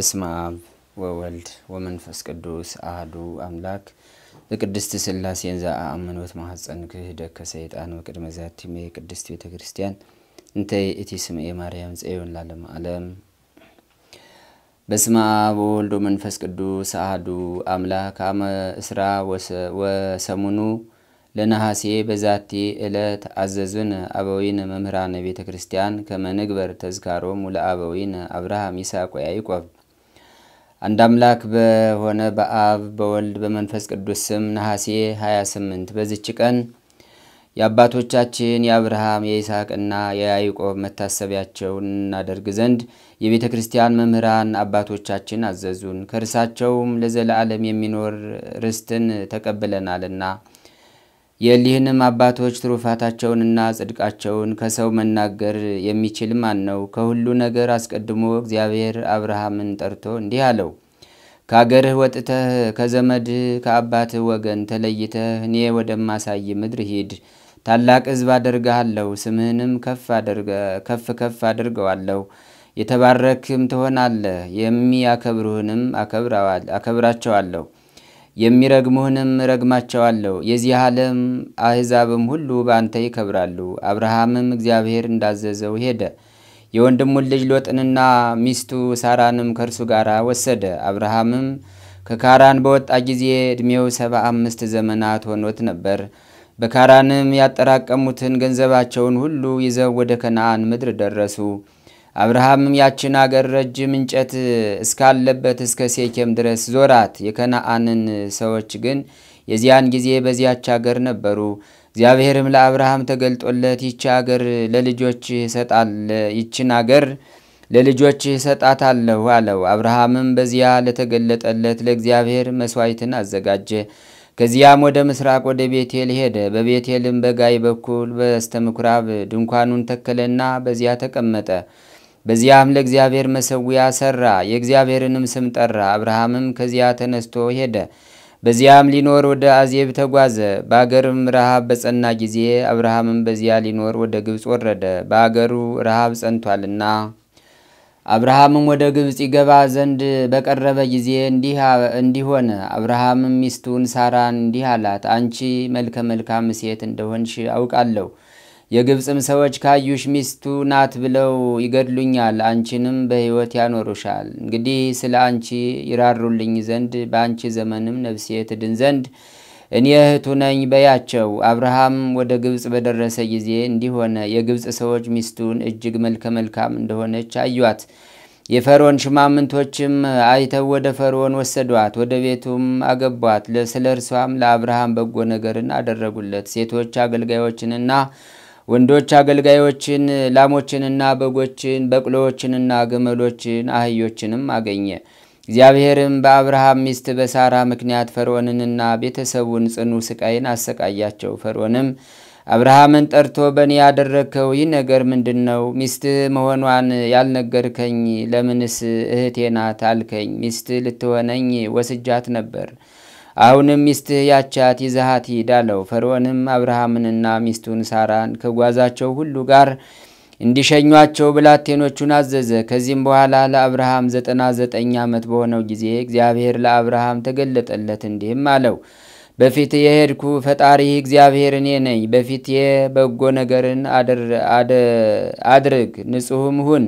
በስመ አብ ወወልድ ወመንፈስ ቅዱስ አህዱ አምላክ በቅድስት ስላሴ እንዛ አመኖት ማሐፀን ክህደ ከሰይጣን በቅድመ ዛቲሜ ቅድስት ቤተ ክርስቲያን እንተይ እቲ ስምኤ ማርያም ጽዮን ላለም ዓለም በስመ አብ ወወልድ ወመንፈስ ቅዱስ አህዱ አምላክ አመ እስራ ወሰሙኑ ለነሐሴ በዛቲ ዕለት አዘዙን አበዊን መምህራን ቤተ ክርስቲያን ከመንግበር ተዝካሮሙ ለአበዊን አብርሃም ይስሐቅ ወያዕቆብ አንድ አምላክ በሆነ በአብ በወልድ በመንፈስ ቅዱስ ስም ነሐሴ 28 በዚች ቀን የአባቶቻችን የአብርሃም የይስሐቅና የያዕቆብ መታሰቢያቸውን እናደርግ ዘንድ የቤተ ክርስቲያን መምህራን አባቶቻችን አዘዙን። ከእርሳቸውም ለዘላለም የሚኖር ርስትን ተቀብለናልና። የሊህንም አባቶች ትሩፋታቸውንና ጽድቃቸውን ከሰው መናገር የሚችል ማን ነው? ከሁሉ ነገር አስቀድሞ እግዚአብሔር አብርሃምን ጠርቶ እንዲህ አለው፣ ከአገርህ ወጥተህ ከዘመድህ ከአባትህ ወገን ተለይተህ እኔ ወደማሳይ ምድር ሂድ። ታላቅ ሕዝብ አደርግሃለሁ፣ ስምህንም ከፍ ከፍ አድርገዋለሁ። የተባረክም ትሆናለህ። የሚያከብሩህንም አከብራቸዋለሁ የሚረግሙህንም ረግማቸዋለሁ። የዚህ ዓለም አሕዛብም ሁሉ በአንተ ይከብራሉ። አብርሃምም እግዚአብሔር እንዳዘዘው ሄደ። የወንድሙን ልጅ ሎጥንና ሚስቱ ሳራንም ከእርሱ ጋር ወሰደ። አብርሃምም ከካራን በወጣ ጊዜ ዕድሜው ሰባ አምስት ዘመናት ሆኖት ነበር። በካራንም ያጠራቀሙትን ገንዘባቸውን ሁሉ ይዘው ወደ ከነአን ምድር ደረሱ። አብርሃምም ያችን አገር ረጅም እንጨት እስካለበት እስከ ሴኬም ድረስ ዞራት። የከነአንን ሰዎች ግን የዚያን ጊዜ በዚያች አገር ነበሩ። እግዚአብሔርም ለአብርሃም ተገልጦለት ይቺ አገር ለልጆች ይሰጣል ይችን አገር ለልጆች እሰጣታለሁ አለው። አብርሃምም በዚያ ለተገለጠለት ለእግዚአብሔር መስዋዕትን አዘጋጀ። ከዚያም ወደ ምስራቅ ወደ ቤቴል ሄደ። በቤቴልም በጋይ በኩል በስተምኩራብ ድንኳኑን ተከለና በዚያ ተቀመጠ። በዚያም ለእግዚአብሔር መሰዊያ ሰራ፣ የእግዚአብሔርንም ስም ጠራ። አብርሃምም ከዚያ ተነስቶ ሄደ። በዚያም ሊኖር ወደ አዜብ ተጓዘ። በአገርም ረሃብ በጸና ጊዜ አብርሃምም በዚያ ሊኖር ወደ ግብፅ ወረደ፣ በአገሩ ረሃብ ጸንቷልና። አብርሃምም ወደ ግብፅ ይገባ ዘንድ በቀረበ ጊዜ እንዲህ ሆነ። አብርሃምም ሚስቱን ሳራን እንዲህ አላት፣ አንቺ መልከ መልካም ሴት እንደሆንሽ አውቃለሁ የግብፅም ሰዎች ካዩሽ ሚስቱ ናት ብለው ይገድሉኛል፣ አንቺንም በሕይወት ያኖሩሻል። እንግዲህ ስለ አንቺ ይራሩልኝ ዘንድ በአንቺ ዘመንም ነፍሴ ትድን ዘንድ እኔ እህቱ ነኝ በያቸው። አብርሃም ወደ ግብፅ በደረሰ ጊዜ እንዲሆነ የግብፅ ሰዎች ሚስቱን እጅግ መልከ መልካም እንደሆነች አዩአት። የፈርዖን ሽማምንቶችም አይተው ወደ ፈርዖን ወሰዷት፣ ወደ ቤቱም አገቧት። ስለ እርሷም ለአብርሃም በጎ ነገርን አደረጉለት። ሴቶች አገልጋዮችንና ወንዶች አገልጋዮችን፣ ላሞችንና በጎችን፣ በቅሎዎችንና ግመሎችን፣ አህዮችንም አገኘ። እግዚአብሔርም በአብርሃም ሚስት በሳራ ምክንያት ፈርዖንንና ቤተሰቡን ጽኑ ስቃይን አሰቃያቸው። ፈርዖንም አብርሃምን ጠርቶ በእኔ ያደረግከው ይህ ነገር ምንድን ነው? ሚስት መሆኗን ያልነገርከኝ ለምንስ እህቴ ናት አልከኝ? ሚስት ልትሆነኝ ወስጃት ነበር። አሁንም ሚስትህ ያቻት ይዘሃት ሂድ አለው። ፈርዖንም አብርሃምንና ሚስቱን ሳራን ከጓዛቸው ሁሉ ጋር እንዲሸኟቸው ብላቴኖቹን አዘዘ። ከዚህም በኋላ ለአብርሃም ዘጠና ዘጠኝ ዓመት በሆነው ጊዜ እግዚአብሔር ለአብርሃም ተገለጠለት እንዲህም አለው፣ በፊት የሄድኩ ፈጣሪ እግዚአብሔር እኔ ነኝ። በፊት የበጎ ነገርን አድርግ፣ ንጹሕም ሁን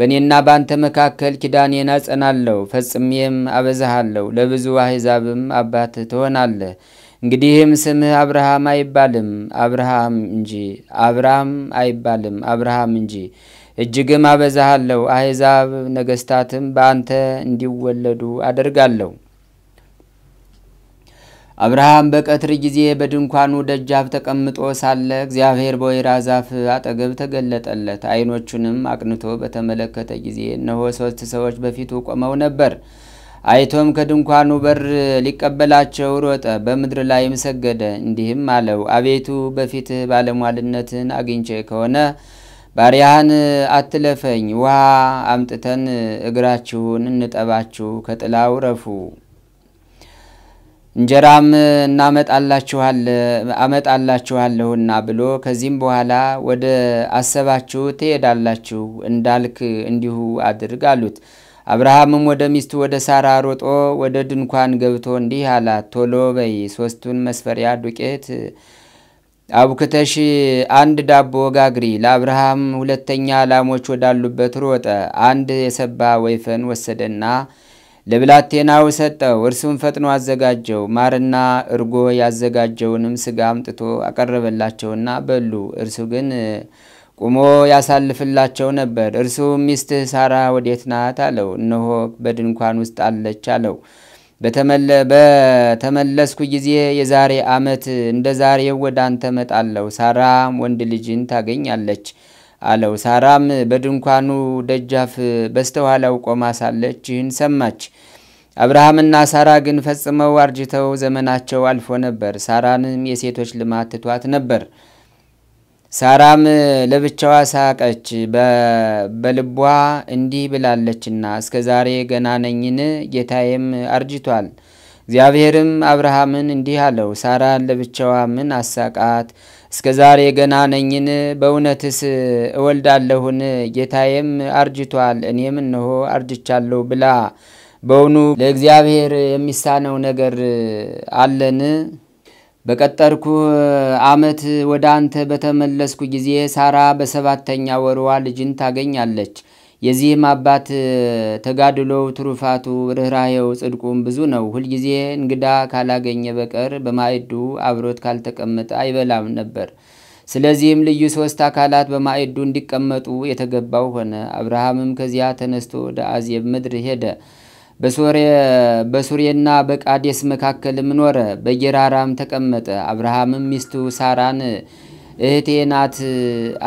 በእኔና በአንተ መካከል ኪዳኔን አጸናለሁ፣ ፈጽሜም አበዛሃለሁ፣ ለብዙ አሕዛብም አባት ትሆናለህ። እንግዲህም ስምህ አብርሃም አይባልም አብርሃም እንጂ አብርሃም አይባልም አብርሃም እንጂ እጅግም አበዛሃለሁ፣ አሕዛብ ነገሥታትም በአንተ እንዲወለዱ አደርጋለሁ። አብርሃም በቀትር ጊዜ በድንኳኑ ደጃፍ ተቀምጦ ሳለ እግዚአብሔር በወይራ ዛፍ አጠገብ ተገለጠለት። ዓይኖቹንም አቅንቶ በተመለከተ ጊዜ እነሆ ሶስት ሰዎች በፊቱ ቆመው ነበር። አይቶም ከድንኳኑ በር ሊቀበላቸው ሮጠ፣ በምድር ላይም ሰገደ። እንዲህም አለው፣ አቤቱ በፊትህ ባለሟልነትን አግኝቼ ከሆነ ባሪያህን አትለፈኝ። ውሃ አምጥተን እግራችሁን እንጠባችሁ፣ ከጥላው ረፉ እንጀራም አመጣላችኋለሁና ብሎ ከዚህም በኋላ ወደ አሰባችሁ ትሄዳላችሁ እንዳልክ እንዲሁ አድርግ አሉት። አብርሃምም ወደ ሚስቱ ወደ ሳራ ሮጦ ወደ ድንኳን ገብቶ እንዲህ አላት፣ ቶሎ በይ ሶስቱን መስፈሪያ ዱቄት አቡክተሽ አንድ ዳቦ ጋግሪ። ለአብርሃም ሁለተኛ ላሞች ወዳሉበት ሮጠ። አንድ የሰባ ወይፈን ወሰደና ለብላቴናው ሰጠው። እርሱም ፈጥኖ አዘጋጀው። ማርና እርጎ ያዘጋጀውንም ስጋ አምጥቶ አቀረበላቸውና በሉ። እርሱ ግን ቁሞ ያሳልፍላቸው ነበር። እርሱም ሚስትህ ሳራ ወዴት ናት አለው። እነሆ በድንኳን ውስጥ አለች አለው። በተመለስኩ ጊዜ የዛሬ ዓመት እንደ ዛሬው ወደ አንተ እመጣለሁ፣ ሳራ ወንድ ልጅን ታገኛለች አለው። ሳራም በድንኳኑ ደጃፍ በስተኋላው ቆማ ሳለች ይህን ሰማች። አብርሃምና ሳራ ግን ፈጽመው አርጅተው ዘመናቸው አልፎ ነበር። ሳራንም የሴቶች ልማት ትቷት ነበር። ሳራም ለብቻዋ ሳቀች፣ በልቧ እንዲህ ብላለችና እስከ ዛሬ ገና ነኝን? ጌታዬም አርጅቷል። እግዚአብሔርም አብርሃምን እንዲህ አለው፣ ሳራን ለብቻዋ ምን አሳቃት? እስከ ዛሬ ገና ነኝን? በእውነትስ እወልዳለሁን? ጌታዬም አርጅቷል፣ እኔም እነሆ አርጅቻለሁ ብላ በውኑ ለእግዚአብሔር የሚሳነው ነገር አለን? በቀጠርኩ ዓመት ወደ አንተ በተመለስኩ ጊዜ ሳራ በሰባተኛ ወርዋ ልጅን ታገኛለች። የዚህም አባት ተጋድሎው፣ ትሩፋቱ፣ ርኅራሄው፣ ጽድቁም ብዙ ነው። ሁልጊዜ እንግዳ ካላገኘ በቀር በማዕዱ አብሮት ካልተቀመጠ አይበላም ነበር። ስለዚህም ልዩ ሶስት አካላት በማዕዱ እንዲቀመጡ የተገባው ሆነ። አብርሃምም ከዚያ ተነስቶ ወደ አዜብ ምድር ሄደ። በሱሬና በቃዴስ መካከልም ኖረ። በጌራራም ተቀመጠ። አብርሃምም ሚስቱ ሳራን እህቴ ናት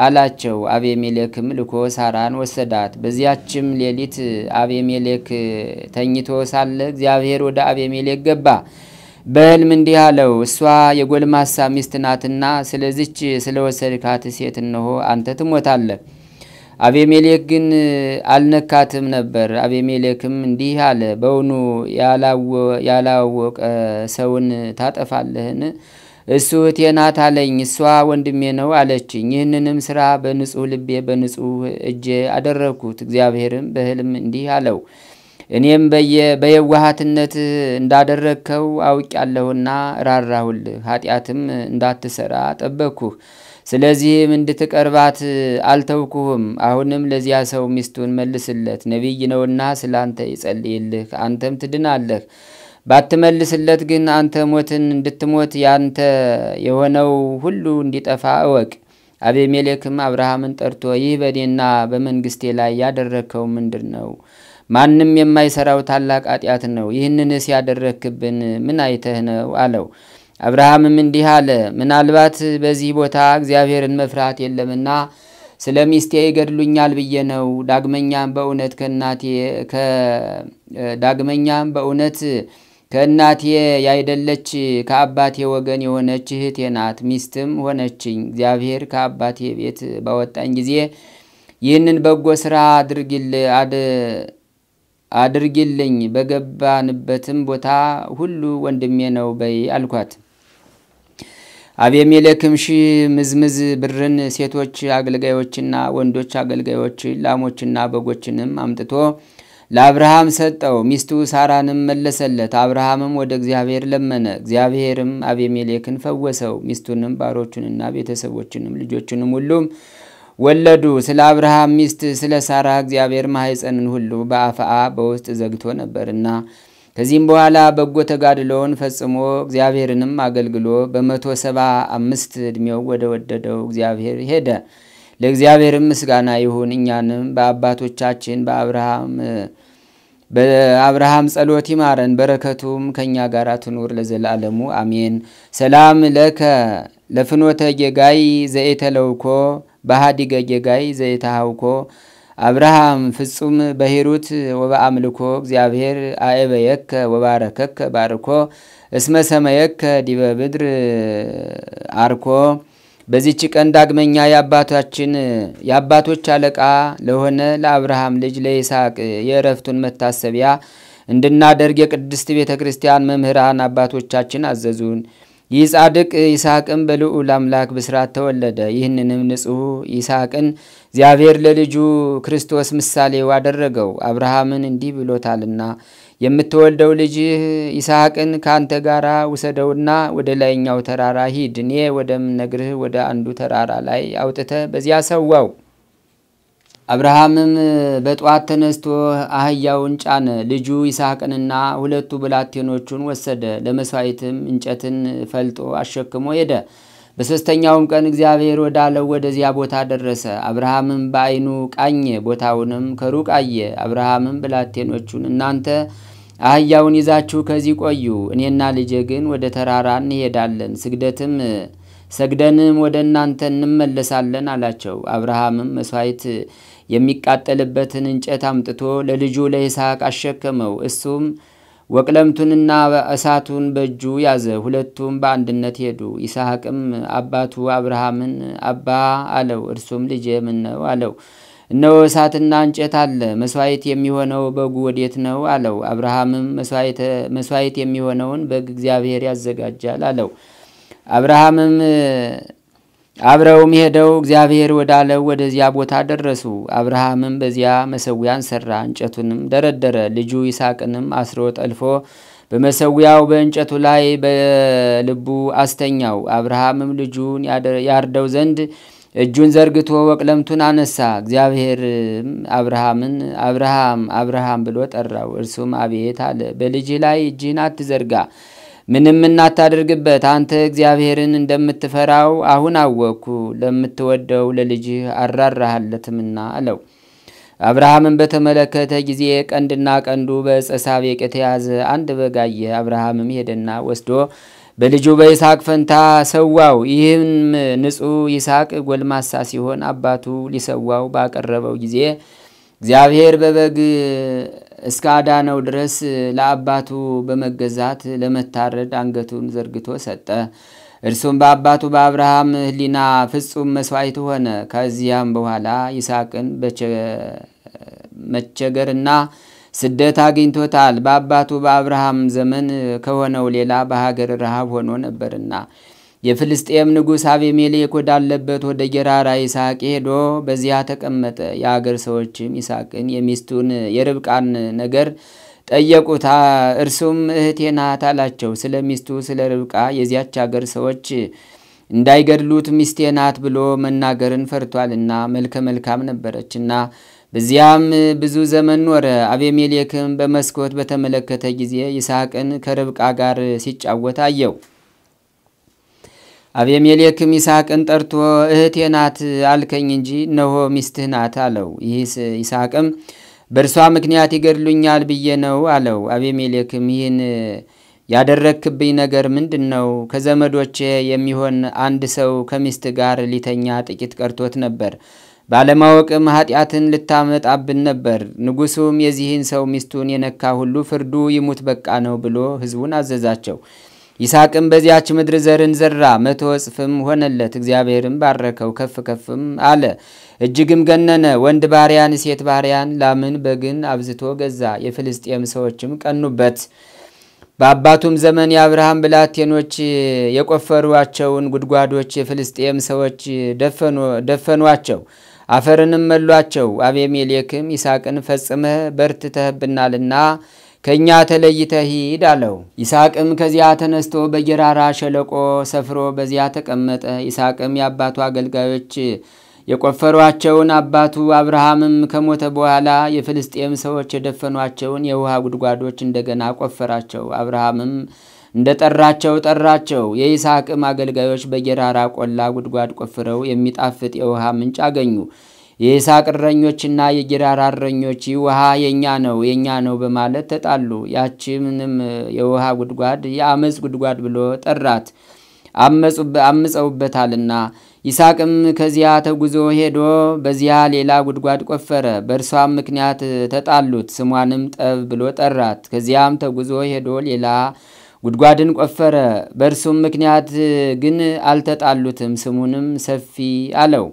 አላቸው። አቤሜሌክም ልኮ ሳራን ወሰዳት። በዚያችም ሌሊት አቤሜሌክ ተኝቶ ሳለ እግዚአብሔር ወደ አቤሜሌክ ገባ። በህልም እንዲህ አለው፣ እሷ የጎልማሳ ሚስት ናትና ስለዚች ስለ ወሰድካት ሴት እነሆ አንተ ትሞታለህ። አቤሜሌክ ግን አልነካትም ነበር። አቤሜሌክም እንዲህ አለ፣ በውኑ ያላወቀ ሰውን ታጠፋለህን? እሱ እህቴ ናት አለኝ። እሷ ወንድሜ ነው አለችኝ። ይህንንም ስራ በንጹህ ልቤ በንጹህ እጄ አደረግኩት። እግዚአብሔርም በህልም እንዲህ አለው፣ እኔም በየዋሃትነት እንዳደረግከው አውቅያለሁና ራራሁልህ፣ ኃጢአትም እንዳትሰራ ጠበቅኩህ። ስለዚህም እንድትቀርባት አልተውኩህም። አሁንም ለዚያ ሰው ሚስቱን መልስለት፣ ነቢይ ነውና ስለአንተ ይጸልይልህ፣ አንተም ትድናለህ ባትመልስለት ግን አንተ ሞትን እንድትሞት ያንተ የሆነው ሁሉ እንዲጠፋ እወቅ። አቤሜሌክም አብርሃምን ጠርቶ ይህ በእኔና በመንግስቴ ላይ ያደረግከው ምንድር ነው? ማንም የማይሰራው ታላቅ ኃጢአት ነው። ይህንንስ ያደረግክብን ምን አይተህ ነው? አለው። አብርሃምም እንዲህ አለ፣ ምናልባት በዚህ ቦታ እግዚአብሔርን መፍራት የለምና ስለ ሚስቴ ይገድሉኛል ብዬ ነው። ዳግመኛም በእውነት ከእናቴ ዳግመኛም በእውነት ከእናቴ ያይደለች ከአባቴ ወገን የሆነች እህቴ ናት፣ ሚስትም ሆነችኝ። እግዚአብሔር ከአባቴ ቤት ባወጣኝ ጊዜ ይህንን በጎ ስራ አድርጊልኝ፣ በገባንበትም ቦታ ሁሉ ወንድሜ ነው በይ አልኳት። አቤሜሌክም ሺህ ምዝምዝ ብርን፣ ሴቶች አገልጋዮችና ወንዶች አገልጋዮችን፣ ላሞችና በጎችንም አምጥቶ ለአብርሃም ሰጠው፣ ሚስቱ ሳራንም መለሰለት። አብርሃምም ወደ እግዚአብሔር ለመነ፣ እግዚአብሔርም አቤሜሌክን ፈወሰው። ሚስቱንም ባሮቹንና ቤተሰቦችንም ልጆችንም ሁሉም ወለዱ። ስለ አብርሃም ሚስት ስለ ሳራ እግዚአብሔር ማኅፀንን ሁሉ በአፍአ በውስጥ ዘግቶ ነበርና ከዚህም በኋላ በጎ ተጋድሎውን ፈጽሞ እግዚአብሔርንም አገልግሎ በመቶ ሰባ አምስት ዕድሜው ወደ ወደደው እግዚአብሔር ሄደ። ለእግዚአብሔርም ምስጋና ይሁን። እኛንም በአባቶቻችን በአብርሃም በአብርሃም ጸሎት ይማረን፣ በረከቱም ከእኛ ጋር ትኑር ለዘላለሙ አሜን። ሰላም ለከ ለፍኖተ ጌጋይ ዘኤተለውኮ በሃዲገ ጌጋይ ዘኤታሃውኮ አብርሃም ፍጹም በሂሩት ወበአምልኮ እግዚአብሔር አእበየከ ወባረከከ ባርኮ እስመ ሰመየከ ዲበ ምድር አርኮ በዚች ቀን ዳግመኛ የአባታችን የአባቶች አለቃ ለሆነ ለአብርሃም ልጅ ለይስሐቅ የእረፍቱን መታሰቢያ እንድናደርግ የቅድስት ቤተ ክርስቲያን መምህራን አባቶቻችን አዘዙን። ይህ ጻድቅ ይስሐቅን በልዑል አምላክ ብስራት ተወለደ። ይህንንም ንጹሕ ይስሐቅን እግዚአብሔር ለልጁ ክርስቶስ ምሳሌው አደረገው። አብርሃምን እንዲህ ብሎታልና የምትወልደው ልጅህ ይስሐቅን ከአንተ ጋር ውሰደውና ወደ ላይኛው ተራራ ሂድ፣ እኔ ወደምነግርህ ወደ አንዱ ተራራ ላይ አውጥተ በዚያ ሰዋው። አብርሃምም በጠዋት ተነስቶ አህያውን ጫነ፣ ልጁ ይስሐቅንና ሁለቱ ብላቴኖቹን ወሰደ። ለመሥዋዕትም እንጨትን ፈልጦ አሸክሞ ሄደ። በሦስተኛውም ቀን እግዚአብሔር ወዳለው ወደዚያ ቦታ ደረሰ። አብርሃምም በዓይኑ ቃኘ፣ ቦታውንም ከሩቅ አየ። አብርሃምም ብላቴኖቹን እናንተ አህያውን ይዛችሁ ከዚህ ቆዩ፣ እኔና ልጄ ግን ወደ ተራራ እንሄዳለን፣ ስግደትም ሰግደንም ወደ እናንተ እንመለሳለን አላቸው። አብርሃምም መስዋዕት የሚቃጠልበትን እንጨት አምጥቶ ለልጁ ለይስሐቅ አሸከመው። እሱም ወቅለምቱንና እሳቱን በእጁ ያዘ። ሁለቱም በአንድነት ሄዱ። ይስሐቅም አባቱ አብርሃምን አባ አለው። እርሱም ልጄ ምን ነው አለው። እነሆ እሳትና እንጨት አለ፣ መስዋዕት የሚሆነው በጉ ወዴት ነው አለው። አብርሃምም መስዋዕት የሚሆነውን በግ እግዚአብሔር ያዘጋጃል አለው። አብርሃምም አብረውም ሄደው እግዚአብሔር ወዳለው ወደዚያ ቦታ ደረሱ። አብርሃምም በዚያ መሰዊያን ሰራ፣ እንጨቱንም ደረደረ። ልጁ ይስሐቅንም አስሮ ጠልፎ በመሰዊያው በእንጨቱ ላይ በልቡ አስተኛው። አብርሃምም ልጁን ያርደው ዘንድ እጁን ዘርግቶ ወቅለምቱን አነሳ። እግዚአብሔርም አብርሃምን አብርሃም አብርሃም ብሎ ጠራው። እርሱም አቤት አለ። በልጅ ላይ እጅህን አትዘርጋ፣ ምንም እናታደርግበት። አንተ እግዚአብሔርን እንደምትፈራው አሁን አወቅኩ፣ ለምትወደው ለልጅህ አራራሃለትምና አለው። አብርሃምን በተመለከተ ጊዜ ቀንድና ቀንዱ በዕፀ ሳቤቅ የተያዘ አንድ በግ አየ። አብርሃምም ሄደና ወስዶ በልጁ በይስሐቅ ፈንታ ሰዋው። ይህም ንጹሕ ይስሐቅ ጎልማሳ ሲሆን አባቱ ሊሰዋው ባቀረበው ጊዜ እግዚአብሔር በበግ እስካዳነው ድረስ ለአባቱ በመገዛት ለመታረድ አንገቱን ዘርግቶ ሰጠ። እርሱም በአባቱ በአብርሃም ሕሊና ፍጹም መስዋዕት ሆነ። ከዚያም በኋላ ይስሐቅን መቸገርና ስደት አግኝቶታል። በአባቱ በአብርሃም ዘመን ከሆነው ሌላ በሀገር ረሃብ ሆኖ ነበርና የፍልስጤም ንጉሥ አቤሜሌክ ወዳለበት ወደ ጌራራ ይስሐቅ ሄዶ በዚያ ተቀመጠ። የአገር ሰዎችም ይስሐቅን የሚስቱን የርብቃን ነገር ጠየቁት። እርሱም እህቴ ናት አላቸው። ስለ ሚስቱ ስለ ርብቃ የዚያች አገር ሰዎች እንዳይገድሉት ሚስቴ ናት ብሎ መናገርን ፈርቷልና መልከ መልካም ነበረችና በዚያም ብዙ ዘመን ኖረ። አቤሜሌክም በመስኮት በተመለከተ ጊዜ ይስሐቅን ከርብቃ ጋር ሲጫወት አየው። አቤሜሌክም ይስሐቅን ጠርቶ እህቴ ናት አልከኝ እንጂ እነሆ ሚስትህ ናት አለው። ይስሐቅም በእርሷ ምክንያት ይገድሉኛል ብዬ ነው አለው። አቤሜሌክም ይህን ያደረክብኝ ነገር ምንድን ነው? ከዘመዶቼ የሚሆን አንድ ሰው ከሚስት ጋር ሊተኛ ጥቂት ቀርቶት ነበር ባለማወቅም ኃጢአትን ልታመጣብን ነበር። ንጉሱም የዚህን ሰው ሚስቱን የነካ ሁሉ ፍርዱ ይሙት በቃ ነው ብሎ ሕዝቡን አዘዛቸው። ይስሐቅም በዚያች ምድር ዘርን ዘራ፣ መቶ እጽፍም ሆነለት። እግዚአብሔርም ባረከው፣ ከፍ ከፍም አለ፣ እጅግም ገነነ። ወንድ ባሪያን፣ ሴት ባሪያን፣ ላምን፣ በግን አብዝቶ ገዛ። የፍልስጤም ሰዎችም ቀኑበት። በአባቱም ዘመን የአብርሃም ብላቴኖች የቆፈሯቸውን ጉድጓዶች የፍልስጤም ሰዎች ደፈኗቸው። አፈርንም መሏቸው። አቤሜሌክም ይስሐቅን ፈጽመህ በርትተህብናልና ከእኛ ተለይተህ ሂድ አለው። ይስሐቅም ከዚያ ተነስቶ በጌራራ ሸለቆ ሰፍሮ በዚያ ተቀመጠ። ይስሐቅም የአባቱ አገልጋዮች የቆፈሯቸውን አባቱ አብርሃምም ከሞተ በኋላ የፍልስጤም ሰዎች የደፈኗቸውን የውሃ ጉድጓዶች እንደገና ቆፈራቸው። አብርሃምም እንደ ጠራቸው ጠራቸው። የይስሐቅም አገልጋዮች በጌራራ ቆላ ጉድጓድ ቆፍረው የሚጣፍጥ የውሃ ምንጭ አገኙ። የይስሐቅ እረኞችና የጌራራ እረኞች ይህ ውሃ የእኛ ነው የእኛ ነው በማለት ተጣሉ። ያችንም የውሃ ጉድጓድ የአመፅ ጉድጓድ ብሎ ጠራት፣ አምፀውበታልና። ይስሐቅም ከዚያ ተጉዞ ሄዶ በዚያ ሌላ ጉድጓድ ቆፈረ። በእርሷም ምክንያት ተጣሉት። ስሟንም ጠብ ብሎ ጠራት። ከዚያም ተጉዞ ሄዶ ሌላ ጉድጓድን ቆፈረ። በእርሱም ምክንያት ግን አልተጣሉትም። ስሙንም ሰፊ አለው።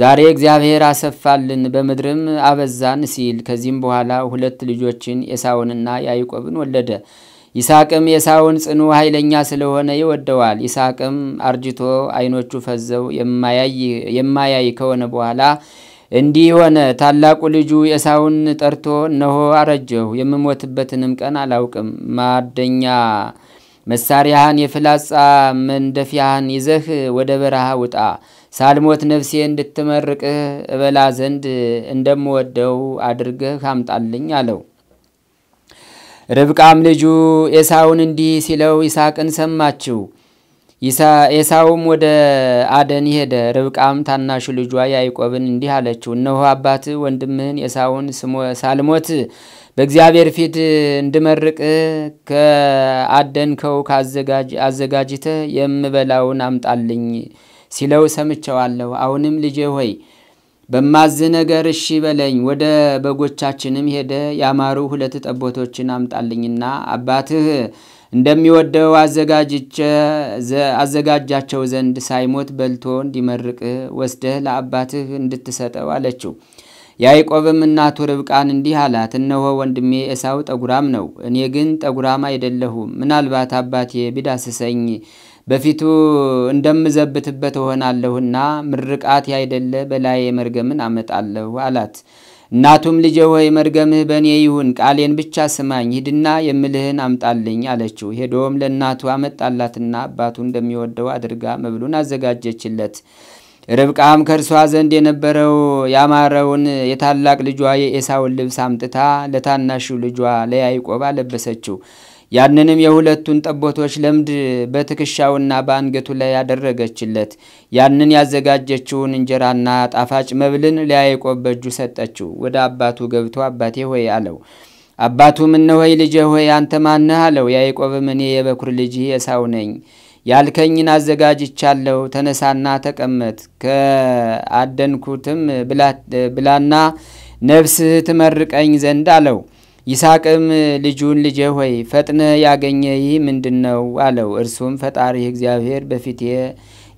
ዛሬ እግዚአብሔር አሰፋልን በምድርም አበዛን ሲል ከዚህም በኋላ ሁለት ልጆችን ኤሳውንና ያዕቆብን ወለደ። ይስሐቅም ኤሳውን ጽኑ ኃይለኛ ስለሆነ ይወደዋል። ይስሐቅም አርጅቶ ዓይኖቹ ፈዘው የማያይ ከሆነ በኋላ እንዲህ ሆነ። ታላቁ ልጁ ኤሳውን ጠርቶ እነሆ አረጀሁ፣ የምሞትበትንም ቀን አላውቅም። ማደኛ መሳሪያህን፣ የፍላጻ መንደፊያህን ይዘህ ወደ በረሃ ውጣ። ሳልሞት ነፍሴ እንድትመርቅህ እበላ ዘንድ እንደምወደው አድርገህ አምጣልኝ አለው። ርብቃም ልጁ ኤሳውን እንዲህ ሲለው ይስሐቅን ሰማችው። ኤሳውም ወደ አደን ሄደ። ርብቃም ታናሹ ልጇ ያዕቆብን እንዲህ አለችው፣ እነሆ አባት ወንድምህን ኤሳውን ሳልሞት በእግዚአብሔር ፊት እንድመርቅ ከአደንከው አዘጋጅተ የምበላውን አምጣልኝ ሲለው ሰምቸዋለሁ። አሁንም ልጄ ሆይ በማዝ ነገር እሺ በለኝ። ወደ በጎቻችንም ሄደ ያማሩ ሁለት ጠቦቶችን አምጣልኝና አባትህ እንደሚወደው አዘጋጃቸው ዘንድ ሳይሞት በልቶ እንዲመርቅህ ወስደህ ለአባትህ እንድትሰጠው አለችው። ያዕቆብም እናቱ ርብቃን እንዲህ አላት፣ እነሆ ወንድሜ ኤሳው ጠጉራም ነው፣ እኔ ግን ጠጉራም አይደለሁም። ምናልባት አባቴ ቢዳስሰኝ በፊቱ እንደምዘብትበት እሆናለሁና ምርቃት ያይደለ በላይ መርገምን አመጣለሁ አላት። እናቱም ልጄ ሆይ መርገምህ በእኔ ይሁን፣ ቃሌን ብቻ ስማኝ፣ ሂድና የምልህን አምጣልኝ አለችው። ሄዶም ለእናቱ አመጣላትና አባቱ እንደሚወደው አድርጋ መብሉን አዘጋጀችለት። ርብቃም ከእርሷ ዘንድ የነበረው ያማረውን የታላቅ ልጇ የኤሳውን ልብስ አምጥታ ለታናሹ ልጇ ለያይቆብ አለበሰችው። ያንንም የሁለቱን ጠቦቶች ለምድ በትከሻውና በአንገቱ ላይ ያደረገችለት። ያንን ያዘጋጀችውን እንጀራና ጣፋጭ መብልን ለያዕቆብ በእጁ ሰጠችው። ወደ አባቱ ገብቶ አባቴ ሆይ አለው። አባቱም እነሆይ ልጄ ሆይ አንተ ማነህ አለው። ያዕቆብም እኔ የበኩር ልጅ ኤሳው ነኝ ያልከኝን አዘጋጅቻለሁ። ተነሳና ተቀመጥ፣ ከአደንኩትም ብላና ነፍስህ ትመርቀኝ ዘንድ አለው። ይስሐቅም ልጁን ልጄ ሆይ ፈጥነ ያገኘ ይህ ምንድን ነው አለው። እርሱም ፈጣሪ እግዚአብሔር በፊቴ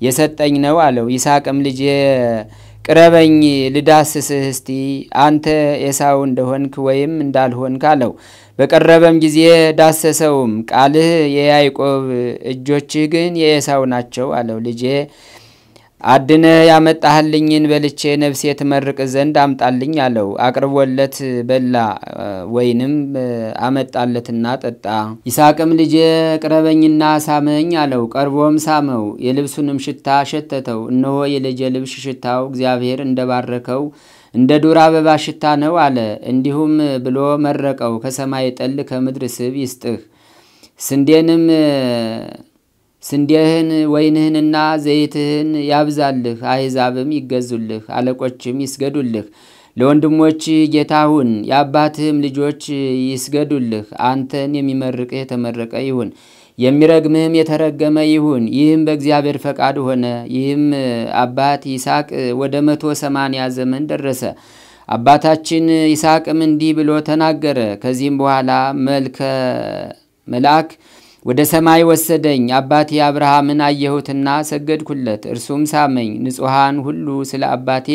የሰጠኝ ነው አለው። ይስሐቅም ልጄ ቅረበኝ ልዳስስህ እስቲ አንተ ኤሳው እንደሆንክ ወይም እንዳልሆንክ አለው። በቀረበም ጊዜ ዳሰሰውም። ቃልህ የያይቆብ እጆችህ ግን የኤሳው ናቸው አለው። ልጄ አድነህ ያመጣህልኝን በልቼ ነፍሴ ትመርቅ ዘንድ አምጣልኝ አለው። አቅርቦለት በላ፣ ወይንም አመጣለትና ጠጣ። ይስሐቅም ልጄ ቅረበኝና ሳመኝ አለው። ቀርቦም ሳመው፣ የልብሱንም ሽታ ሸተተው። እነሆ የልጄ ልብስ ሽታው እግዚአብሔር እንደባረከው እንደ ዱር አበባ ሽታ ነው አለ። እንዲሁም ብሎ መረቀው። ከሰማይ ጠል ከምድር ስብ ይስጥህ ስንዴንም ስንዴህን ወይንህንና ዘይትህን ያብዛልህ፣ አሕዛብም ይገዙልህ፣ አለቆችም ይስገዱልህ። ለወንድሞች ጌታ ሁን፣ የአባትህም ልጆች ይስገዱልህ። አንተን የሚመርቅህ የተመረቀ ይሁን፣ የሚረግምህም የተረገመ ይሁን። ይህም በእግዚአብሔር ፈቃድ ሆነ። ይህም አባት ይስሐቅ ወደ መቶ ሰማንያ ዘመን ደረሰ። አባታችን ይስሐቅም እንዲህ ብሎ ተናገረ። ከዚህም በኋላ መልአክ ወደ ሰማይ ወሰደኝ። አባቴ አብርሃምን አየሁትና ሰገድኩለት፣ እርሱም ሳመኝ። ንጹሐን ሁሉ ስለ አባቴ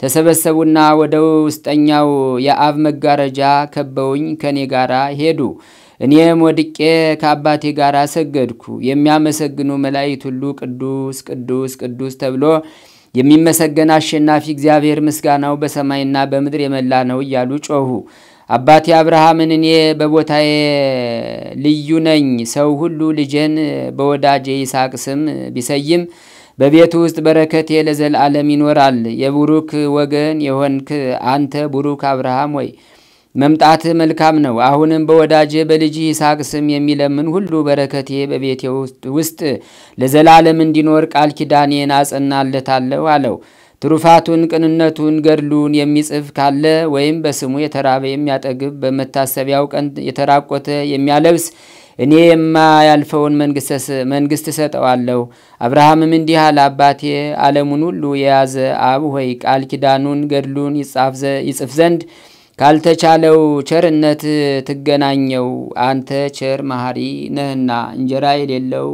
ተሰበሰቡና ወደ ውስጠኛው የአብ መጋረጃ ከበውኝ ከእኔ ጋር ሄዱ። እኔም ወድቄ ከአባቴ ጋር ሰገድኩ። የሚያመሰግኑ መላእክት ሁሉ ቅዱስ ቅዱስ ቅዱስ ተብሎ የሚመሰገን አሸናፊ እግዚአብሔር ምስጋናው በሰማይና በምድር የመላ ነው እያሉ ጮኹ። አባቴ አብርሃምን እኔ በቦታዬ ልዩ ነኝ፣ ሰው ሁሉ ልጄን በወዳጅ ይስሐቅ ስም ቢሰይም በቤቱ ውስጥ በረከቴ ለዘላለም ይኖራል። የቡሩክ ወገን የሆንክ አንተ ቡሩክ አብርሃም ወይ መምጣት መልካም ነው። አሁንም በወዳጅ በልጅ ይስሐቅ ስም የሚለምን ሁሉ በረከቴ በቤቴ ውስጥ ለዘላለም እንዲኖር ቃል ኪዳኔን አጸናለታለሁ አለው። ትሩፋቱን፣ ቅንነቱን፣ ገድሉን የሚጽፍ ካለ ወይም በስሙ የተራበ የሚያጠግብ፣ በመታሰቢያው ቀን የተራቆተ የሚያለብስ እኔ የማያልፈውን መንግስት እሰጠዋለሁ። አብርሃምም እንዲህ አለ፣ አባቴ ዓለሙን ሁሉ የያዘ አብ ሆይ ቃል ኪዳኑን ገድሉን ይጽፍ ዘንድ ካልተቻለው ቸርነት ትገናኘው፣ አንተ ቸር መሐሪ ነህና እንጀራ የሌለው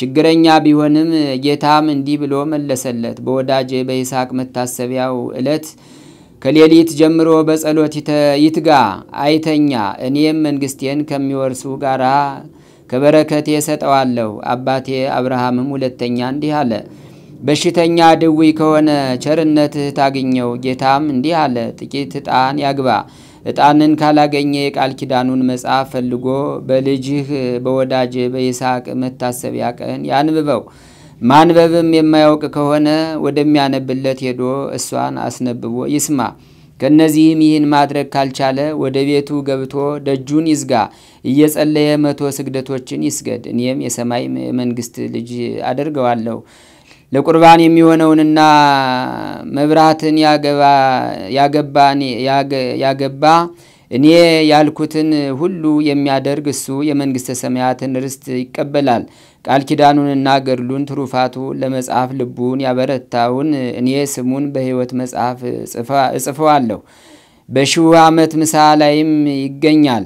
ችግረኛ ቢሆንም ጌታም እንዲህ ብሎ መለሰለት። በወዳጅ በይስሐቅ መታሰቢያው ዕለት ከሌሊት ጀምሮ በጸሎት ይትጋ አይተኛ። እኔም መንግስቴን ከሚወርሱ ጋር ከበረከቴ ሰጠዋለሁ። አባቴ አብርሃምም ሁለተኛ እንዲህ አለ፣ በሽተኛ ድዊ ከሆነ ቸርነትህ ታግኘው። ጌታም እንዲህ አለ፣ ጥቂት ዕጣን ያግባ እጣንን ካላገኘ የቃል ኪዳኑን መጽሐፍ ፈልጎ በልጅህ በወዳጅ በይስሐቅ መታሰቢያ ቀን ያንብበው። ማንበብም የማያውቅ ከሆነ ወደሚያነብለት ሄዶ እሷን አስነብቦ ይስማ። ከእነዚህም ይህን ማድረግ ካልቻለ ወደ ቤቱ ገብቶ ደጁን ይዝጋ፣ እየጸለየ መቶ ስግደቶችን ይስገድ። እኔም የሰማይ መንግስት ልጅ አደርገዋለሁ ለቁርባን የሚሆነውንና መብራትን ያገባ እኔ ያልኩትን ሁሉ የሚያደርግ እሱ የመንግሥተ ሰማያትን ርስት ይቀበላል። ቃል ኪዳኑንና ገድሉን ትሩፋቱ ለመጽሐፍ ልቡን ያበረታውን እኔ ስሙን በሕይወት መጽሐፍ እጽፈዋለሁ። በሺው ዓመት ምሳ ላይም ይገኛል።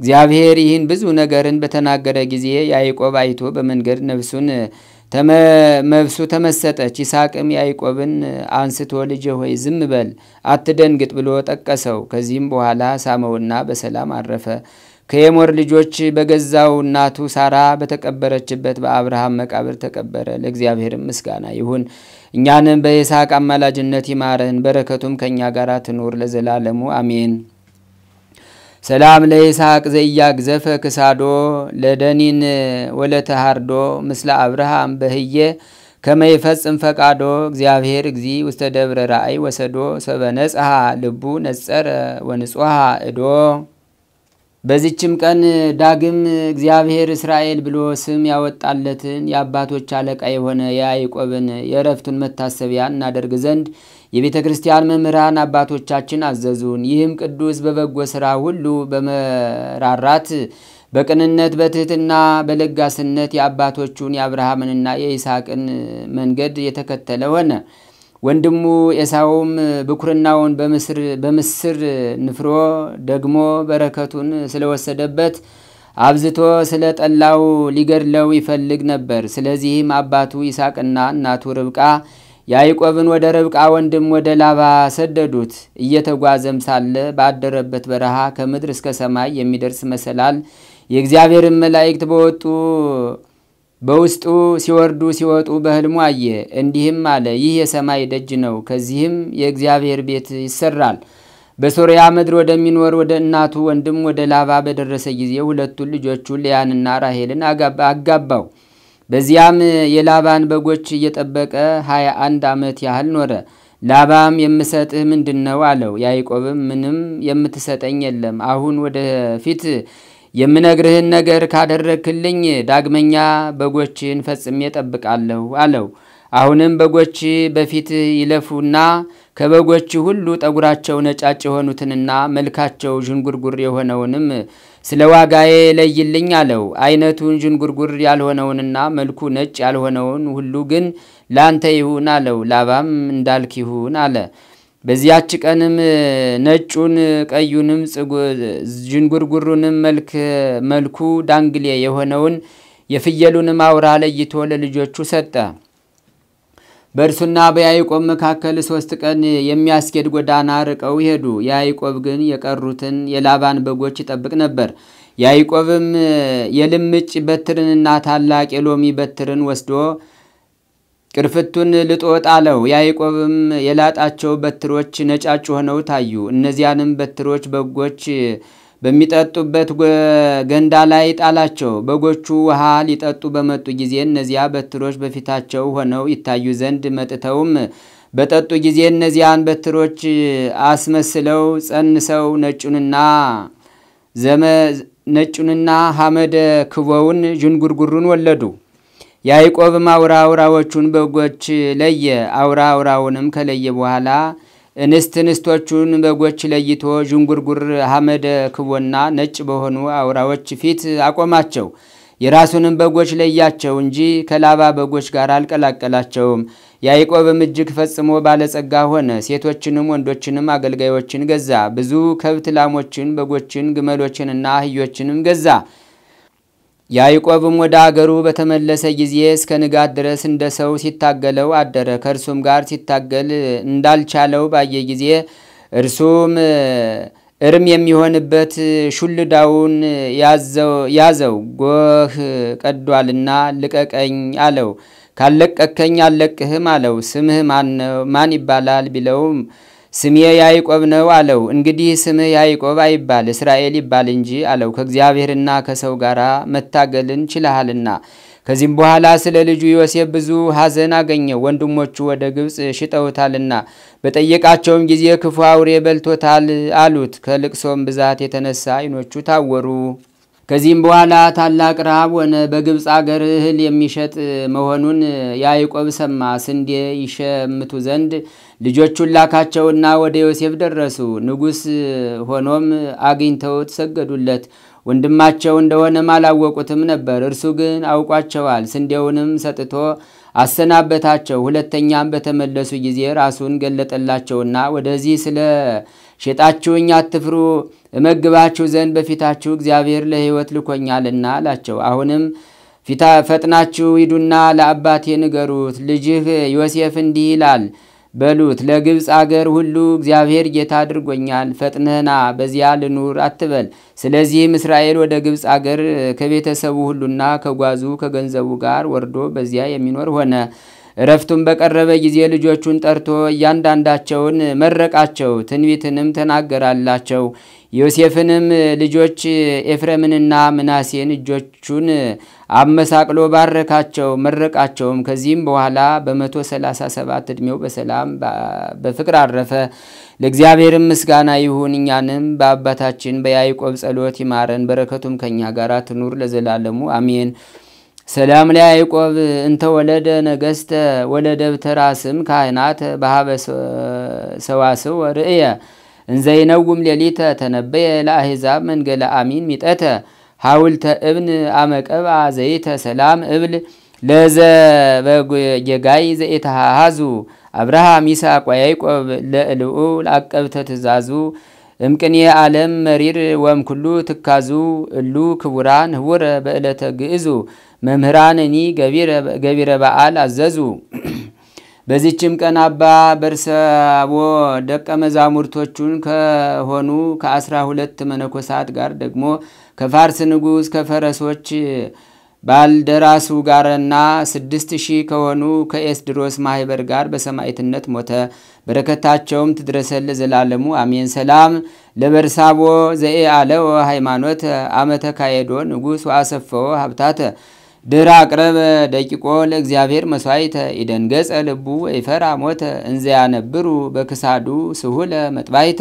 እግዚአብሔር ይህን ብዙ ነገርን በተናገረ ጊዜ ያዕቆብ አይቶ በመንገድ ነፍሱን መብሱ ተመሰጠች። ይስሐቅም ያዕቆብን አንስቶ ልጄ ሆይ ዝም በል አትደንግጥ ብሎ ጠቀሰው። ከዚህም በኋላ ሳመውና በሰላም አረፈ። ከየሞር ልጆች በገዛው እናቱ ሳራ በተቀበረችበት በአብርሃም መቃብር ተቀበረ። ለእግዚአብሔር ምስጋና ይሁን። እኛንም በይስሐቅ አማላጅነት ይማረን፣ በረከቱም ከእኛ ጋር ትኑር ለዘላለሙ አሜን። ሰላም ለይስሐቅ ዘፈ ክሳዶ ለደኒን ወለተሃርዶ ምስለ አብርሃም በህየ ከመይፈጽም ፈቃዶ እግዚአብሔር እግዚ ውስተ ደብረ ራእይ ወሰዶ ነጽሃ ልቡ ነጸረ ወንጹሃ እዶ። በዚችም ቀን ዳግም እግዚአብሔር እስራኤል ብሎ ስም ያወጣለትን የአባቶች አለቃ የሆነ የያዕቆብን የእረፍቱን መታሰቢያ እናደርግ ዘንድ የቤተ ክርስቲያን መምህራን አባቶቻችን አዘዙን። ይህም ቅዱስ በበጎ ስራ ሁሉ በመራራት በቅንነት በትህትና በለጋስነት የአባቶቹን የአብርሃምንና የይስሐቅን መንገድ የተከተለ ሆነ። ወንድሙ ኤሳውም ብኩርናውን በምስር ንፍሮ ደግሞ በረከቱን ስለወሰደበት አብዝቶ ስለ ጠላው ሊገድለው ይፈልግ ነበር። ስለዚህም አባቱ ይስሐቅና እናቱ ርብቃ ያዕቆብን ወደ ርብቃ ወንድም ወደ ላባ ሰደዱት። እየተጓዘም ሳለ ባደረበት በረሃ ከምድር እስከ ሰማይ የሚደርስ መሰላል የእግዚአብሔርን መላእክት በወጡ በውስጡ ሲወርዱ ሲወጡ በህልሙ አየ። እንዲህም አለ፣ ይህ የሰማይ ደጅ ነው። ከዚህም የእግዚአብሔር ቤት ይሰራል። በሶርያ ምድር ወደሚኖር ወደ እናቱ ወንድም ወደ ላባ በደረሰ ጊዜ ሁለቱን ልጆቹ ልያንና ራሄልን አጋባው። በዚያም የላባን በጎች እየጠበቀ 21 አንድ ዓመት ያህል ኖረ። ላባም የምሰጥህ ምንድን ነው አለው። ያዕቆብም ምንም የምትሰጠኝ የለም፣ አሁን ወደፊት የምነግርህን ነገር ካደረግክልኝ ዳግመኛ በጎችን ፈጽሜ ጠብቃለሁ አለው። አሁንም በጎች በፊት ይለፉና ከበጎች ሁሉ ጠጉራቸው ነጫጭ የሆኑትንና መልካቸው ዥንጉርጉር የሆነውንም ስለ ዋጋዬ ለይልኝ አለው። አይነቱን ዥንጉርጉር ያልሆነውንና መልኩ ነጭ ያልሆነውን ሁሉ ግን ላንተ ይሁን አለው። ላባም እንዳልክ ይሁን አለ። በዚያች ቀንም ነጩን ቀዩንም ዥንጉርጉሩንም መልኩ ዳንግሌ የሆነውን የፍየሉንም አውራ ለይቶ ለልጆቹ ሰጠ። በእርሱና በያይቆብ መካከል ሦስት ቀን የሚያስኬድ ጎዳና ርቀው ሄዱ። ያይቆብ ግን የቀሩትን የላባን በጎች ይጠብቅ ነበር። ያይቆብም የልምጭ በትርንና ታላቅ የሎሚ በትርን ወስዶ ቅርፍቱን ልጦ ጣለው። ያይቆብም የላጣቸው በትሮች ነጫጭ ሆነው ታዩ። እነዚያንም በትሮች በጎች በሚጠጡበት ገንዳ ላይ ጣላቸው። በጎቹ ውሃ ሊጠጡ በመጡ ጊዜ እነዚያ በትሮች በፊታቸው ሆነው ይታዩ ዘንድ መጥተውም በጠጡ ጊዜ እነዚያን በትሮች አስመስለው ጸንሰው ነጩንና ዘመ ነጩንና ሐመደ ክቦውን ዥንጉርጉሩን ወለዱ። ያዕቆብም አውራ አውራዎቹን በጎች ለየ። አውራ አውራውንም ከለየ በኋላ እንስት እንስቶቹን በጎች ለይቶ ዥንጉርጉር ሐመደ ክቦና ነጭ በሆኑ አውራዎች ፊት አቆማቸው። የራሱንም በጎች ለያቸው እንጂ ከላባ በጎች ጋር አልቀላቀላቸውም። ያዕቆብም እጅግ ፈጽሞ ባለጸጋ ሆነ። ሴቶችንም ወንዶችንም አገልጋዮችን ገዛ። ብዙ ከብት ላሞችን፣ በጎችን፣ ግመሎችንና አህዮችንም ገዛ። ያዕቆብም ወደ አገሩ በተመለሰ ጊዜ እስከ ንጋት ድረስ እንደ ሰው ሲታገለው አደረ። ከእርሱም ጋር ሲታገል እንዳልቻለው ባየ ጊዜ እርሱም እርም የሚሆንበት ሹልዳውን ያዘው፣ ጎህ ቀዷልና ልቀቀኝ አለው። ካለቀከኝ አለቅህም አለው። ስምህ ማን ይባላል ቢለውም ስሜ ያዕቆብ ነው አለው። እንግዲህ ስምህ ያዕቆብ አይባል እስራኤል ይባል እንጂ አለው፣ ከእግዚአብሔርና ከሰው ጋር መታገልን ችለሃልና። ከዚህም በኋላ ስለ ልጁ ዮሴፍ ብዙ ሐዘን አገኘው፣ ወንድሞቹ ወደ ግብፅ ሽጠውታልና። በጠየቃቸውም ጊዜ ክፉ አውሬ በልቶታል አሉት። ከልቅሶም ብዛት የተነሳ ዓይኖቹ ታወሩ። ከዚህም በኋላ ታላቅ ረሃብ ሆነ። በግብፅ አገር እህል የሚሸጥ መሆኑን ያዕቆብ ሰማ። ስንዴ ይሸምቱ ዘንድ ልጆቹን ላካቸውና ወደ ዮሴፍ ደረሱ። ንጉሥ ሆኖም አግኝተውት ሰገዱለት። ወንድማቸው እንደሆነም አላወቁትም ነበር። እርሱ ግን አውቋቸዋል። ስንዴውንም ሰጥቶ አሰናበታቸው። ሁለተኛም በተመለሱ ጊዜ ራሱን ገለጠላቸውና ወደዚህ ስለ ሸጣችሁኝ አትፍሩ፣ እመግባችሁ ዘንድ በፊታችሁ እግዚአብሔር ለሕይወት ልኮኛልና አላቸው። አሁንም ፊታ ፈጥናችሁ ሂዱና ለአባቴ ንገሩት፣ ልጅህ ዮሴፍ እንዲህ ይላል በሉት ለግብፅ አገር ሁሉ እግዚአብሔር ጌታ አድርጎኛል፣ ፈጥነህና በዚያ ልኑር አትበል። ስለዚህም እስራኤል ወደ ግብፅ አገር ከቤተሰቡ ሁሉና ከጓዙ ከገንዘቡ ጋር ወርዶ በዚያ የሚኖር ሆነ። እረፍቱን በቀረበ ጊዜ ልጆቹን ጠርቶ እያንዳንዳቸውን መረቃቸው፣ ትንቢትንም ተናገራላቸው። ዮሴፍንም ልጆች ኤፍሬምንና ምናሴን እጆቹን አመሳቅሎ ባረካቸው፣ መረቃቸውም። ከዚህም በኋላ በመቶ ሰላሳ ሰባት በሰላም በፍቅር አረፈ። ለእግዚአብሔርም ምስጋና ይሁን፣ እኛንም በአባታችን በያይቆብ ጸሎት ይማረን፣ በረከቱም ከእኛ ጋር ትኑር ለዘላለሙ አሜን። ሰላም ላይ ለያዕቆብ እንተ ወለደ ነገሥተ ወለደብተራ ስም ካህናት በሃበ ሰዋስው ወርእየ እንዘይነውም ሌሊተ ተነበየ ለአሕዛብ መንገለ አሚን ሚጠተ ሐውልተ እብን አመቀብ ዘይተ ሰላም እብል ለዘ በጌጋይ ዘኢተሃሃዙ አብርሃም ይስሐቅ ወያዕቆብ ለእልኡ ለአቀብተ ትእዛዙ እምቅኔ ዓለም መሪር ወምኩሉ ትካዙ እሉ ክቡራን ህውረ በዕለተ ግእዙ መምህራን እኒ ገቢረ በዓል አዘዙ። በዚችም ቀን አባ በርሳቦ ደቀ መዛሙርቶቹን ከሆኑ ከአስራ ሁለት መነኮሳት ጋር ደግሞ ከፋርስ ንጉሥ ከፈረሶች ባልደራሱ ጋርና ስድስት ሺህ ከሆኑ ከኤስድሮስ ማህበር ጋር በሰማዕትነት ሞተ። በረከታቸውም ትድረሰል ዘላለሙ አሜን። ሰላም ለበርሳቦ ዘኤ አለ ሃይማኖት አመተካሄዶ ንጉሥ ወአሰፈወ ሀብታተ ድራ አቅረበ ደቂቆ ለእግዚአብሔር መስዋይተ ይደንገጸ ልቡ ወይፈራ ሞተ እንዘያነብሩ በክሳዱ ስሁለ መጥባይተ።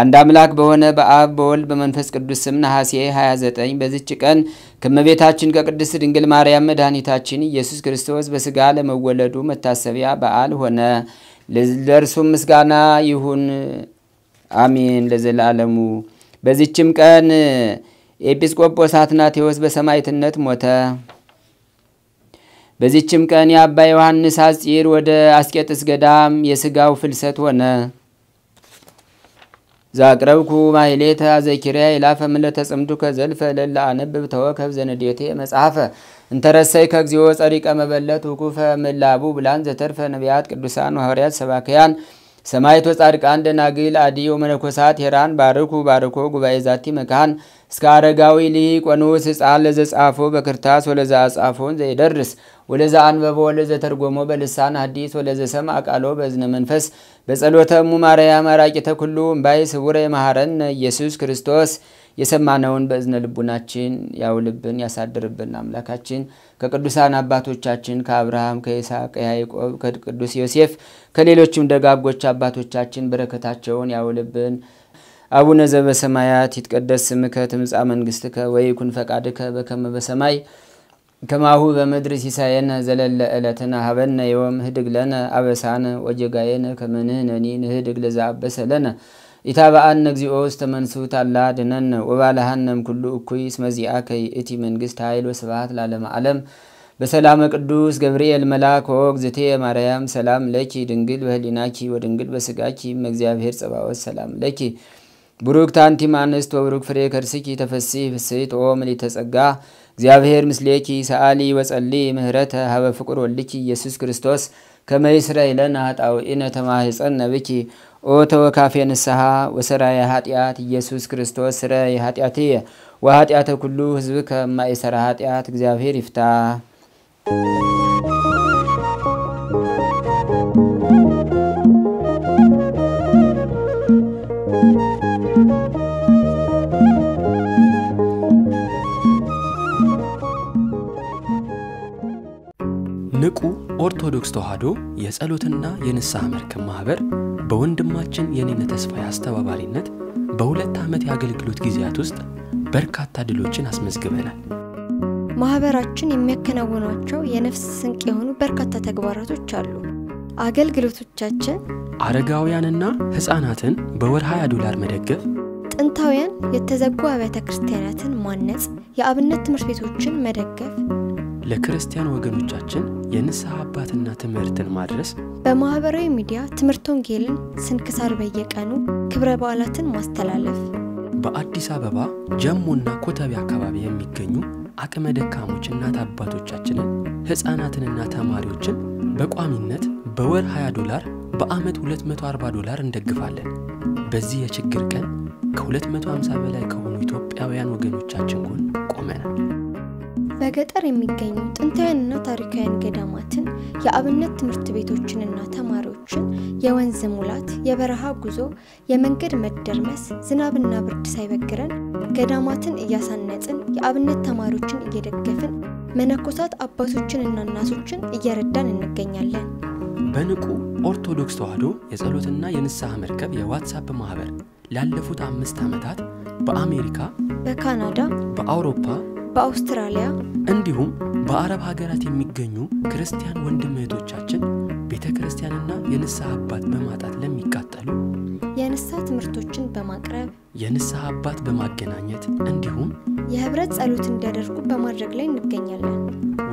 አንድ አምላክ በሆነ በአብ በወልድ በመንፈስ ቅዱስ ስም ነሐሴ 29 በዚች ቀን ክመቤታችን ከቅድስት ድንግል ማርያም መድኃኒታችን ኢየሱስ ክርስቶስ በሥጋ ለመወለዱ መታሰቢያ በዓል ሆነ። ለእርሱም ምስጋና ይሁን አሜን ለዘላለሙ። በዚችም ቀን ኤጲስቆጶስ አትናቴዎስ በሰማዕትነት ሞተ። በዚችም ቀን የአባ ዮሐንስ አጺር ወደ አስቄጥስ ገዳም የስጋው ፍልሰት ሆነ። ዛቅረብኩ ማይሌተ ዘኪርያ ይላፈ ምለተ ጽምዱከ ከዘልፈ ለላ አነብብ ተወከብ ዘነዴቴ መጽሐፈ እንተረሰይ ከእግዚኦ ጸሪቀ መበለት ውኩፈ ምላቡ ብላን ዘተርፈ ነቢያት ቅዱሳን ሐዋርያት ሰባክያን ሰማይቶ ጻድቃን ደናግል አዲዮ መነኮሳት ሄራን ባርኩ ባርኮ ጉባኤ ዛቲ መካን እስከ አረጋዊ ሊቆኑስ ሕፃን ለዘጻፎ በክርታስ ወለዛ አጻፎን ዘይደርስ ወለዛ አንበቦ ወለዘ ተርጎሞ በልሳን አዲስ ወለዘ ሰምዐ አቃሎ በዝነ መንፈስ በጸሎተ እሙ ማርያም አራቂተ ተኩሉ እምባይ ስውረ የመሐረነ ኢየሱስ ክርስቶስ የሰማነውን በእዝነ ልቡናችን ያውልብን ያሳድርብን። አምላካችን ከቅዱሳን አባቶቻችን ከአብርሃም፣ ከይስሐቅ፣ ከያዕቆብ፣ ከቅዱስ ዮሴፍ፣ ከሌሎችም ደጋጎች አባቶቻችን በረከታቸውን ያውልብን። አቡነ ዘበሰማያት ይትቀደስ ስምከ ትምጻእ መንግስትከ ወይኩን ፈቃድከ በከመ በሰማይ ከማሁ በምድር ሲሳየነ ዘለለ ዕለትነ ሀበነ ዮም ህድግ ለነ አበሳነ ወጀጋየነ ከመ ንሕነኒ ንህድግ ለዘአበሰ ለነ ኢታብአነ እግዚኦ ውስተ አላ ድነነ ወባልሃነም ኩሉ እኩይ ስመዚኣ ከይ እቲ መንግስት ኃይል ወስብሐት ላለመ ዓለም በሰላመ ቅዱስ ገብርኤል መልአክ ወእግዝእቴ ማርያም ሰላም ለኪ ድንግል በህሊናኪ ወድንግል በስጋኪ እመ እግዚአብሔር ሰላም ለኪ ቡሩክ ታንቲም አንስት ወብሩክ ፍሬ ከርስኪ ተፈሲ ፍስሕት ኦ ምልዕተ ጸጋ እግዚአብሔር ምስሌኪ ሰአሊ ወጸሊ ምህረተ ሀበ ፍቁር ወልኪ ኢየሱስ ክርስቶስ ከመ ይስረይ ለነ ኃጣውኢነ ተማኅፀነ ብኪ ኦ ተወካፌ ንስሐ ወሰራየ ኃጢአት ኢየሱስ ክርስቶስ ስረይ የ ወኃጢአተ ኩሉ ህዝብ ከማይሰራ ኃጢአት እግዚአብሔር ይፍታ። ተዋሕዶ የጸሎትና የንስሐ መርከብ ማኅበር በወንድማችን የኔነ ተስፋ አስተባባሪነት በሁለት ዓመት የአገልግሎት ጊዜያት ውስጥ በርካታ ድሎችን አስመዝግበናል። ማኅበራችን የሚያከናውኗቸው የነፍስ ስንቅ የሆኑ በርካታ ተግባራቶች አሉ። አገልግሎቶቻችን አረጋውያንና ሕፃናትን በወር 20 ዶላር መደገፍ፣ ጥንታውያን የተዘጉ አብያተ ክርስቲያናትን ማነጽ፣ የአብነት ትምህርት ቤቶችን መደገፍ፣ ለክርስቲያን ወገኖቻችን የንስሐ አባትና ትምህርትን ማድረስ፣ በማህበራዊ ሚዲያ ትምህርት ወንጌልን፣ ስንክሳር በየቀኑ ክብረ በዓላትን ማስተላለፍ፣ በአዲስ አበባ ጀሞና ኮተቤ አካባቢ የሚገኙ አቅመ ደካሞች እናት አባቶቻችንን ሕፃናትንና ተማሪዎችን በቋሚነት በወር 20 ዶላር በዓመት 240 ዶላር እንደግፋለን። በዚህ የችግር ቀን ከ250 በላይ ከሆኑ ኢትዮጵያውያን ወገኖቻችን ጎን ቆመናል። በገጠር የሚገኙ ጥንታውያንና ታሪካውያን ገዳማትን፣ የአብነት ትምህርት ቤቶችንና ተማሪዎችን የወንዝ ሙላት፣ የበረሃ ጉዞ፣ የመንገድ መደርመስ፣ ዝናብና ብርድ ሳይበግረን ገዳማትን እያሳነጽን የአብነት ተማሪዎችን እየደገፍን መነኮሳት አባቶችንና እናቶችን እየረዳን እንገኛለን። በንቁ ኦርቶዶክስ ተዋሕዶ የጸሎትና የንስሐ መርከብ የዋትሳፕ ማህበር ላለፉት አምስት ዓመታት በአሜሪካ፣ በካናዳ፣ በአውሮፓ በአውስትራሊያ እንዲሁም በአረብ ሀገራት የሚገኙ ክርስቲያን ወንድም እህቶቻችን ቤተ ክርስቲያንና የንስሐ አባት በማጣት ለሚቃጠሉ የንስሐ ትምህርቶችን በማቅረብ የንስሐ አባት በማገናኘት እንዲሁም የህብረት ጸሎት እንዲያደርጉ በማድረግ ላይ እንገኛለን።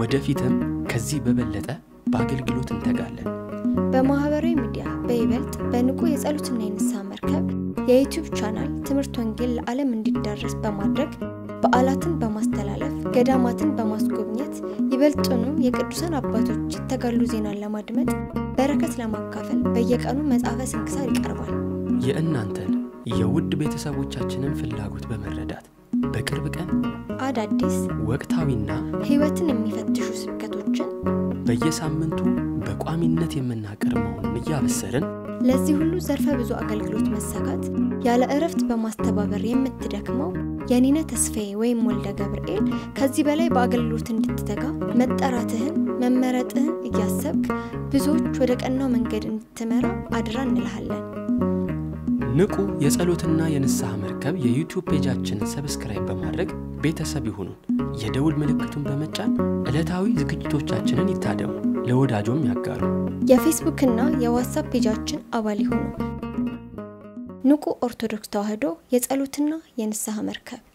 ወደፊትም ከዚህ በበለጠ በአገልግሎት እንተጋለን። በማህበራዊ ሚዲያ በይበልጥ በንቁ የጸሎትና የንስሐ መርከብ የዩቲዩብ ቻናል ትምህርት ወንጌል ለዓለም እንዲዳረስ በማድረግ በዓላትን በማስተላለፍ ገዳማትን በማስጎብኘት ይበልጡንም የቅዱሳን አባቶች የተጋሉ ዜናን ለማድመጥ በረከት ለማካፈል በየቀኑ መጽሐፈ ስንክሳር ይቀርባል። የእናንተን የውድ ቤተሰቦቻችንን ፍላጎት በመረዳት በቅርብ ቀን አዳዲስ ወቅታዊና ሕይወትን የሚፈትሹ ስብከቶችን በየሳምንቱ በቋሚነት የምናቀርብ እያበሰርን ለዚህ ሁሉ ዘርፈ ብዙ አገልግሎት መሰጋት ያለ እረፍት በማስተባበር የምትደክመው የኒነ ተስፋዬ ወይም ወልደ ገብርኤል ከዚህ በላይ በአገልግሎት እንድትተጋ መጠራትህን መመረጥህን እያሰብክ ብዙዎች ወደ ቀናው መንገድ እንድትመራ አድራ እንልሃለን። ንቁ የጸሎትና የንስሐ መርከብ የዩቲዩብ ፔጃችንን ሰብስክራይብ በማድረግ ቤተሰብ ይሁኑን። የደውል ምልክቱን በመጫን ዕለታዊ ዝግጅቶቻችንን ይታደሙ። ለወዳጆም ያጋሩ። የፌስቡክና የዋትሳፕ ፔጃችን አባል ይሁኑ። ንቁ ኦርቶዶክስ ተዋህዶ የጸሎትና የንስሐ መርከብ